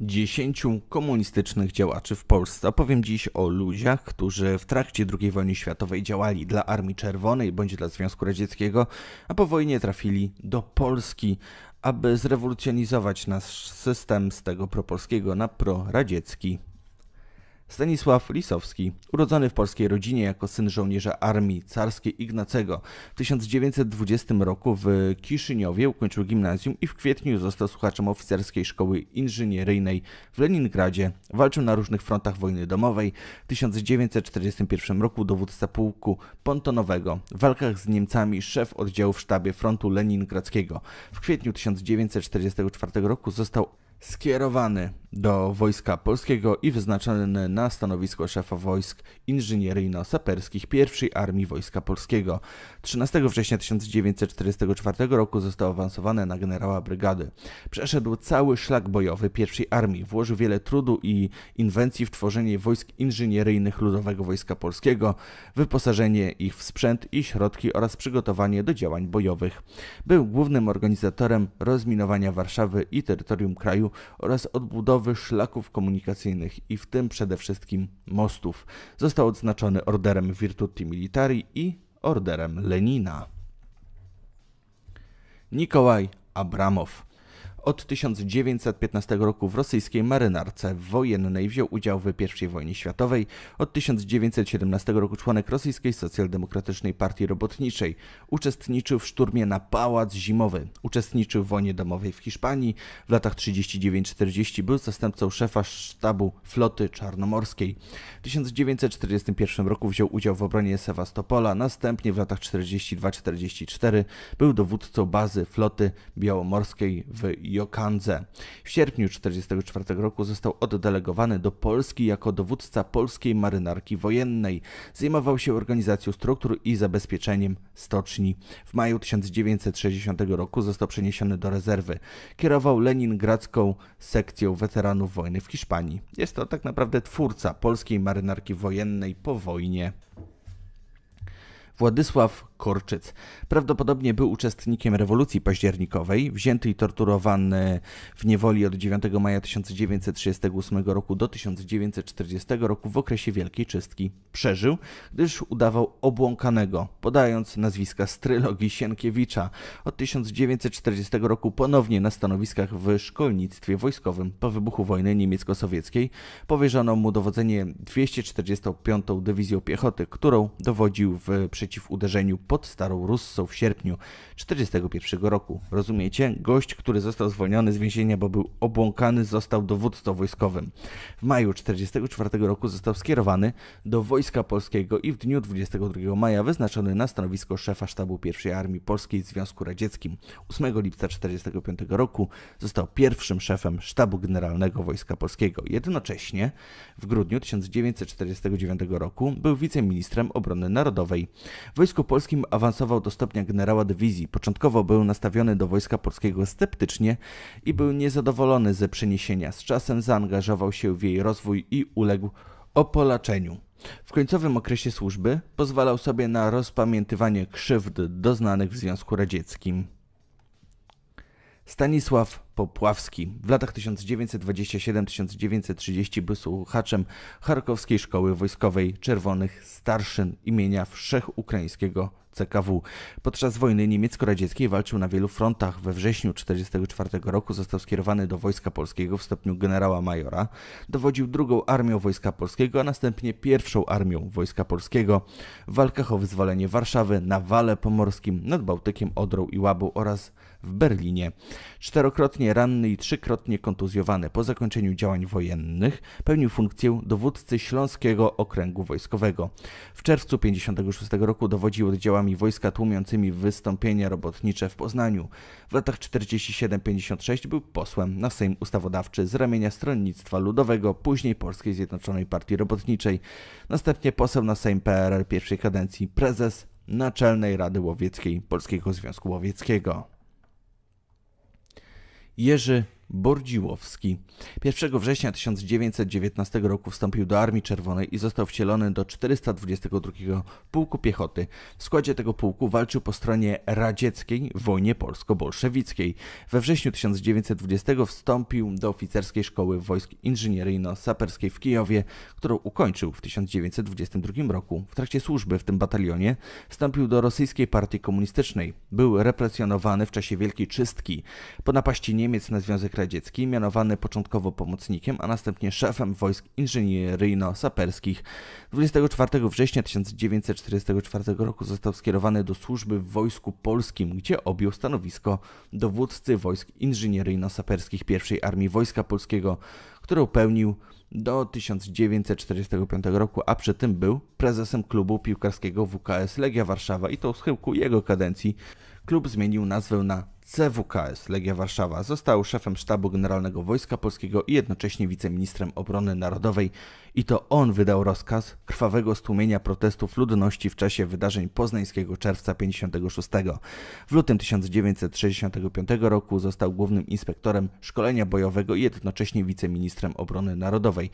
dziesięciu komunistycznych działaczy w Polsce. Opowiem dziś o ludziach, którzy w trakcie II wojny światowej działali dla Armii Czerwonej bądź dla Związku Radzieckiego, a po wojnie trafili do Polski, aby zrewolucjonizować nasz system z tego propolskiego na proradziecki. Stanisław Lisowski, urodzony w polskiej rodzinie jako syn żołnierza armii carskiej Ignacego. W 1920 roku w Kiszyniowie ukończył gimnazjum i w kwietniu został słuchaczem oficerskiej szkoły inżynieryjnej w Leningradzie. Walczył na różnych frontach wojny domowej. W 1941 roku dowódca pułku pontonowego. W walkach z Niemcami szef oddziału w sztabie frontu leningradzkiego. W kwietniu 1944 roku został skierowany do Wojska Polskiego i wyznaczony na stanowisko szefa wojsk inżynieryjno-saperskich I Armii Wojska Polskiego. 13 września 1944 roku został awansowany na generała brygady. Przeszedł cały szlak bojowy I Armii, włożył wiele trudu i inwencji w tworzenie wojsk inżynieryjnych Ludowego Wojska Polskiego, wyposażenie ich w sprzęt i środki oraz przygotowanie do działań bojowych. Był głównym organizatorem rozminowania Warszawy i terytorium kraju oraz odbudowy szlaków komunikacyjnych i w tym przede wszystkim mostów. Został odznaczony orderem Virtuti Militari i orderem Lenina. Nikołaj Abramow od 1915 roku w rosyjskiej marynarce wojennej wziął udział w I wojnie światowej. Od 1917 roku członek Rosyjskiej Socjaldemokratycznej Partii Robotniczej. Uczestniczył w szturmie na Pałac Zimowy. Uczestniczył w wojnie domowej w Hiszpanii. W latach 39-40 był zastępcą szefa sztabu floty czarnomorskiej. W 1941 roku wziął udział w obronie Sewastopola. Następnie w latach 42-44 był dowódcą bazy floty białomorskiej w Jokandze. W sierpniu 1944 roku został oddelegowany do Polski jako dowódca polskiej marynarki wojennej. Zajmował się organizacją struktur i zabezpieczeniem stoczni. W maju 1960 roku został przeniesiony do rezerwy. Kierował leningradzką sekcją weteranów wojny w Hiszpanii. Jest to tak naprawdę twórca polskiej marynarki wojennej po wojnie. Władysław Korczyc. Prawdopodobnie był uczestnikiem rewolucji październikowej, wzięty i torturowany w niewoli od 9 maja 1938 roku do 1940 roku w okresie Wielkiej Czystki. Przeżył, gdyż udawał obłąkanego, podając nazwiska strylogi Sienkiewicza. Od 1940 roku ponownie na stanowiskach w szkolnictwie wojskowym. Po wybuchu wojny niemiecko-sowieckiej powierzono mu dowodzenie 245 Dywizją Piechoty, którą dowodził w przeciwuderzeniu pod Starą Russą w sierpniu 1941 roku. Rozumiecie? Gość, który został zwolniony z więzienia, bo był obłąkany, został dowódcą wojskowym. W maju 1944 roku został skierowany do Wojska Polskiego i w dniu 22 maja wyznaczony na stanowisko szefa sztabu I Armii Polskiej w Związku Radzieckim. 8 lipca 1945 roku został pierwszym szefem sztabu generalnego Wojska Polskiego. Jednocześnie w grudniu 1949 roku był wiceministrem obrony narodowej. W Wojsku Polskim awansował do stopnia generała dywizji. Początkowo był nastawiony do wojska polskiego sceptycznie i był niezadowolony ze przeniesienia. Z czasem zaangażował się w jej rozwój i uległ opolaczeniu. W końcowym okresie służby pozwalał sobie na rozpamiętywanie krzywd doznanych w Związku Radzieckim. Stanisław Popławski w latach 1927-1930 był słuchaczem Charkowskiej Szkoły Wojskowej Czerwonych Starszyn imienia Wszechukraińskiego CKW. Podczas wojny niemiecko-radzieckiej walczył na wielu frontach. We wrześniu 1944 roku został skierowany do Wojska Polskiego w stopniu generała majora. Dowodził drugą armią Wojska Polskiego, a następnie pierwszą armią Wojska Polskiego w walkach o wyzwolenie Warszawy, na Wale Pomorskim, nad Bałtykiem, Odrą i Łabą oraz w Berlinie. Czterokrotnie ranny i trzykrotnie kontuzjowany po zakończeniu działań wojennych pełnił funkcję dowódcy Śląskiego Okręgu Wojskowego. W czerwcu 1956 roku dowodził oddziałami siłami wojska tłumiącymi wystąpienia robotnicze w Poznaniu. W latach 47-56 był posłem na Sejm Ustawodawczy z ramienia Stronnictwa Ludowego, później Polskiej Zjednoczonej Partii Robotniczej. Następnie poseł na Sejm PRL pierwszej kadencji, prezes Naczelnej Rady Łowieckiej Polskiego Związku Łowieckiego. Jerzy Bordziłowski. 1 września 1919 roku wstąpił do Armii Czerwonej i został wcielony do 422 Pułku Piechoty. W składzie tego pułku walczył po stronie radzieckiej w wojnie polsko-bolszewickiej. We wrześniu 1920 wstąpił do oficerskiej szkoły wojsk inżynieryjno-saperskiej w Kijowie, którą ukończył w 1922 roku. W trakcie służby w tym batalionie wstąpił do rosyjskiej partii komunistycznej. Był represjonowany w czasie Wielkiej Czystki. Po napaści Niemiec na Związek mianowany początkowo pomocnikiem, a następnie szefem wojsk inżynieryjno-saperskich. 24 września 1944 roku został skierowany do służby w Wojsku Polskim, gdzie objął stanowisko dowódcy wojsk inżynieryjno-saperskich pierwszej Armii Wojska Polskiego, którą pełnił do 1945 roku, a przy tym był prezesem klubu piłkarskiego WKS Legia Warszawa i to w schyłku jego kadencji klub zmienił nazwę na CWKS Legia Warszawa. Został szefem sztabu generalnego Wojska Polskiego i jednocześnie wiceministrem obrony narodowej i to on wydał rozkaz krwawego stłumienia protestów ludności w czasie wydarzeń poznańskiego czerwca 56. W lutym 1965 roku został głównym inspektorem szkolenia bojowego i jednocześnie wiceministrem obrony narodowej.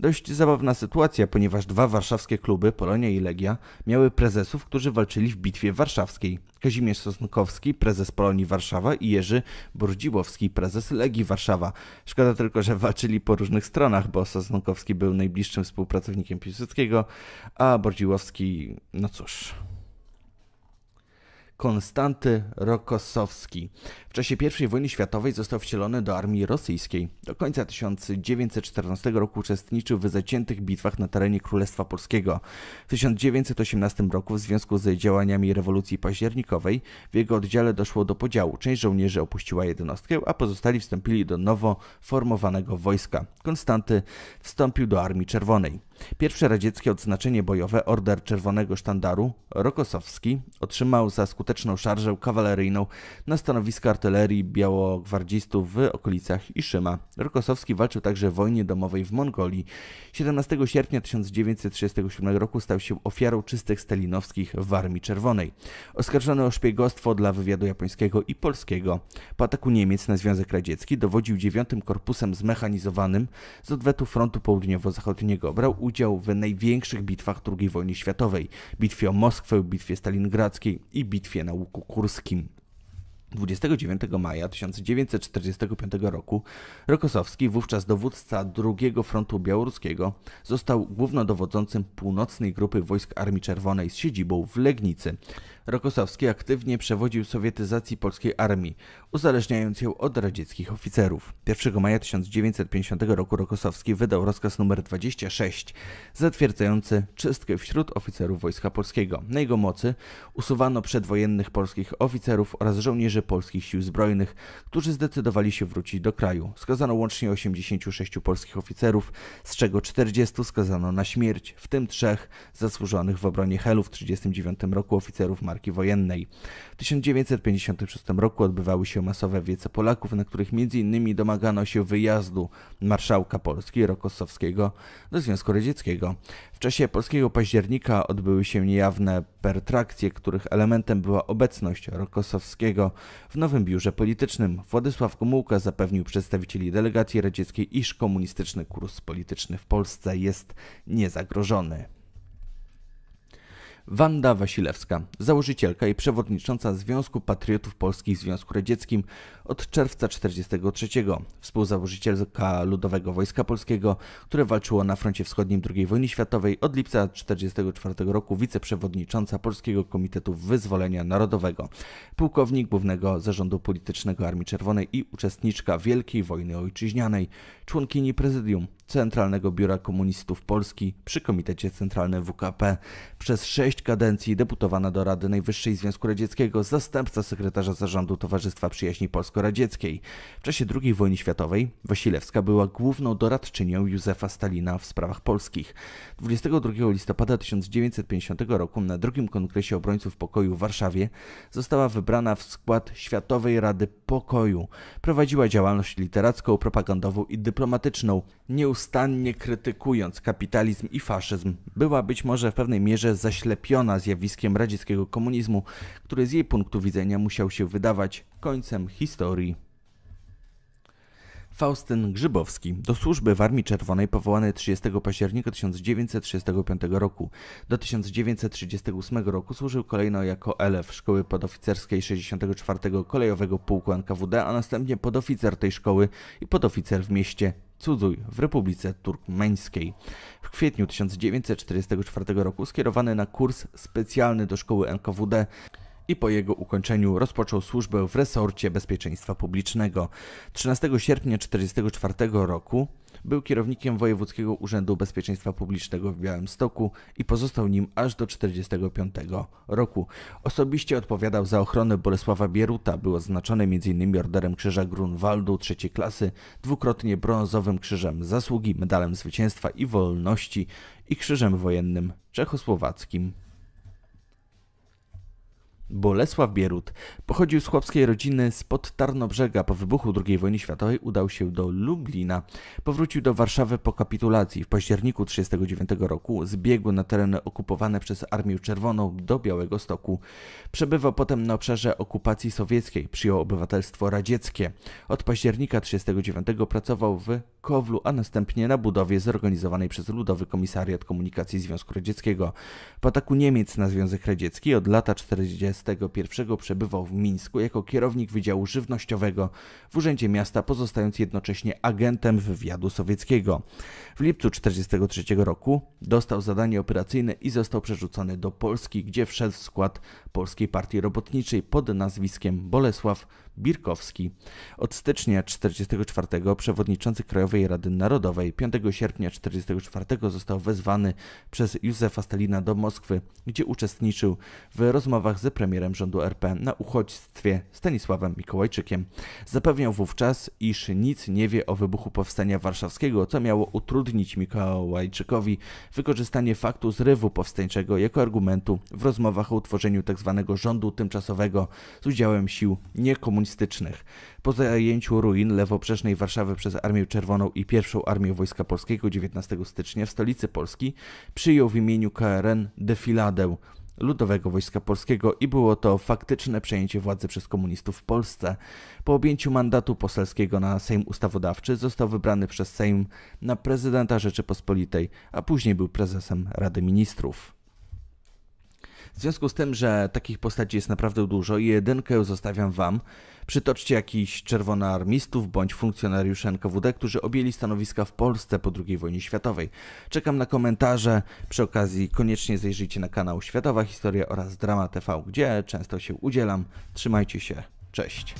Dość zabawna sytuacja, ponieważ dwa warszawskie kluby, Polonia i Legia, miały prezesów, którzy walczyli w bitwie warszawskiej. Kazimierz Sosnkowski, prezes Polonii Warszawskiej, Warszawa i Jerzy Burdziłowski, prezes Legii Warszawa. Szkoda tylko, że walczyli po różnych stronach, bo Sosnkowski był najbliższym współpracownikiem Piłsudskiego, a Burdziłowski, no cóż... Konstanty Rokosowski. W czasie I wojny światowej został wcielony do armii rosyjskiej. Do końca 1914 roku uczestniczył w zaciętych bitwach na terenie Królestwa Polskiego. W 1918 roku w związku z działaniami rewolucji październikowej w jego oddziale doszło do podziału. Część żołnierzy opuściła jednostkę, a pozostali wstąpili do nowo formowanego wojska. Konstanty wstąpił do Armii Czerwonej. Pierwsze radzieckie odznaczenie bojowe, Order Czerwonego Sztandaru, Rokosowski, otrzymał za skuteczną szarżę kawaleryjną na stanowisko artylerii białogwardzistów w okolicach Iszyma. Rokosowski walczył także w wojnie domowej w Mongolii. 17 sierpnia 1937 roku stał się ofiarą czystych stalinowskich w Armii Czerwonej. Oskarżony o szpiegostwo dla wywiadu japońskiego i polskiego. Po ataku Niemiec na Związek Radziecki dowodził 9 Korpusem Zmechanizowanym z odwetu frontu południowo-zachodniego. Brał udział w największych bitwach II wojny światowej: bitwie o Moskwę, bitwie stalingradzkiej i bitwie na Łuku Kurskim. 29 maja 1945 roku Rokosowski, wówczas dowódca II Frontu Białoruskiego, został głównodowodzącym północnej grupy wojsk Armii Czerwonej z siedzibą w Legnicy. Rokosowski aktywnie przewodził sowietyzacji polskiej armii, uzależniając ją od radzieckich oficerów. 1 maja 1950 roku Rokosowski wydał rozkaz numer 26 zatwierdzający czystkę wśród oficerów Wojska Polskiego. Na jego mocy usuwano przedwojennych polskich oficerów oraz żołnierzy polskich sił zbrojnych, którzy zdecydowali się wrócić do kraju. Skazano łącznie 86 polskich oficerów, z czego 40 skazano na śmierć, w tym trzech zasłużonych w obronie Helu w 1939 roku oficerów Marii wojennej. W 1956 roku odbywały się masowe wiece Polaków, na których m.in. domagano się wyjazdu marszałka Polski Rokosowskiego do Związku Radzieckiego. W czasie polskiego października odbyły się niejawne pertrakcje, których elementem była obecność Rokosowskiego w nowym biurze politycznym. Władysław Gomułka zapewnił przedstawicieli delegacji radzieckiej, iż komunistyczny kurs polityczny w Polsce jest niezagrożony. Wanda Wasilewska, założycielka i przewodnicząca Związku Patriotów Polskich w Związku Radzieckim od czerwca 1943, współzałożycielka Ludowego Wojska Polskiego, które walczyło na froncie wschodnim II wojny światowej, od lipca 1944 roku wiceprzewodnicząca Polskiego Komitetu Wyzwolenia Narodowego, pułkownik Głównego Zarządu Politycznego Armii Czerwonej i uczestniczka Wielkiej Wojny Ojczyźnianej, członkini prezydium Centralnego Biura Komunistów Polski przy Komitecie Centralnym WKP. Przez sześć kadencji deputowana do Rady Najwyższej Związku Radzieckiego, zastępca sekretarza zarządu Towarzystwa Przyjaźni Polsko-Radzieckiej. W czasie II wojny światowej Wasilewska była główną doradczynią Józefa Stalina w sprawach polskich. 22 listopada 1950 roku na II Kongresie Obrońców Pokoju w Warszawie została wybrana w skład Światowej Rady Pokoju. Prowadziła działalność literacką, propagandową i dyplomatyczną. Nie nieustannie krytykując kapitalizm i faszyzm, była być może w pewnej mierze zaślepiona zjawiskiem radzieckiego komunizmu, który z jej punktu widzenia musiał się wydawać końcem historii. Faustyn Grzybowski do służby w Armii Czerwonej powołany 30 października 1935 roku. Do 1938 roku służył kolejno jako elef Szkoły Podoficerskiej 64 Kolejowego Pułku NKWD, a następnie podoficer tej szkoły i podoficer w mieście Cudzuj w Republice Turkmeńskiej. W kwietniu 1944 roku skierowany na kurs specjalny do szkoły NKWD i po jego ukończeniu rozpoczął służbę w resorcie bezpieczeństwa publicznego. 13 sierpnia 1944 roku był kierownikiem Wojewódzkiego Urzędu Bezpieczeństwa Publicznego w Białymstoku i pozostał nim aż do 1945 roku. Osobiście odpowiadał za ochronę Bolesława Bieruta, był oznaczony m.in. orderem Krzyża Grunwaldu III klasy, dwukrotnie brązowym krzyżem zasługi, medalem zwycięstwa i wolności i krzyżem wojennym czechosłowackim. Bolesław Bierut pochodził z chłopskiej rodziny spod Tarnobrzega. Po wybuchu II wojny światowej udał się do Lublina. Powrócił do Warszawy po kapitulacji. W październiku 1939 roku zbiegł na tereny okupowane przez Armię Czerwoną do Białego Stoku. Przebywał potem na obszarze okupacji sowieckiej. Przyjął obywatelstwo radzieckie. Od października 1939 pracował w Kowlu, a następnie na budowie zorganizowanej przez Ludowy Komisariat Komunikacji Związku Radzieckiego. Po ataku Niemiec na Związek Radziecki od lata 1941 przebywał w Mińsku jako kierownik Wydziału Żywnościowego w Urzędzie Miasta, pozostając jednocześnie agentem wywiadu sowieckiego. W lipcu 1943 roku dostał zadanie operacyjne i został przerzucony do Polski, gdzie wszedł w skład Polskiej Partii Robotniczej pod nazwiskiem Bolesław Birkowski. Od stycznia 1944 przewodniczący Krajowej Rady Narodowej. 5 sierpnia 1944 został wezwany przez Józefa Stalina do Moskwy, gdzie uczestniczył w rozmowach z premierem rządu RP na uchodźstwie Stanisławem Mikołajczykiem. Zapewniał wówczas, iż nic nie wie o wybuchu powstania warszawskiego, co miało utrudnić Mikołajczykowi wykorzystanie faktu zrywu powstańczego jako argumentu w rozmowach o utworzeniu tzw. Tak rządu tymczasowego z udziałem sił niekomunistycznych komunistycznych. Po zajęciu ruin lewobrzeżnej Warszawy przez Armię Czerwoną i pierwszą Armię Wojska Polskiego 19 stycznia w stolicy Polski przyjął w imieniu KRN defiladę Ludowego Wojska Polskiego i było to faktyczne przejęcie władzy przez komunistów w Polsce. Po objęciu mandatu poselskiego na Sejm Ustawodawczy został wybrany przez Sejm na prezydenta Rzeczypospolitej, a później był prezesem Rady Ministrów. W związku z tym, że takich postaci jest naprawdę dużo i jedynkę zostawiam wam, przytoczcie jakichś czerwonoarmistów bądź funkcjonariuszy NKWD, którzy objęli stanowiska w Polsce po II wojnie światowej. Czekam na komentarze, przy okazji koniecznie zajrzyjcie na kanał Światowa Historia oraz Drama TV, gdzie często się udzielam. Trzymajcie się, cześć!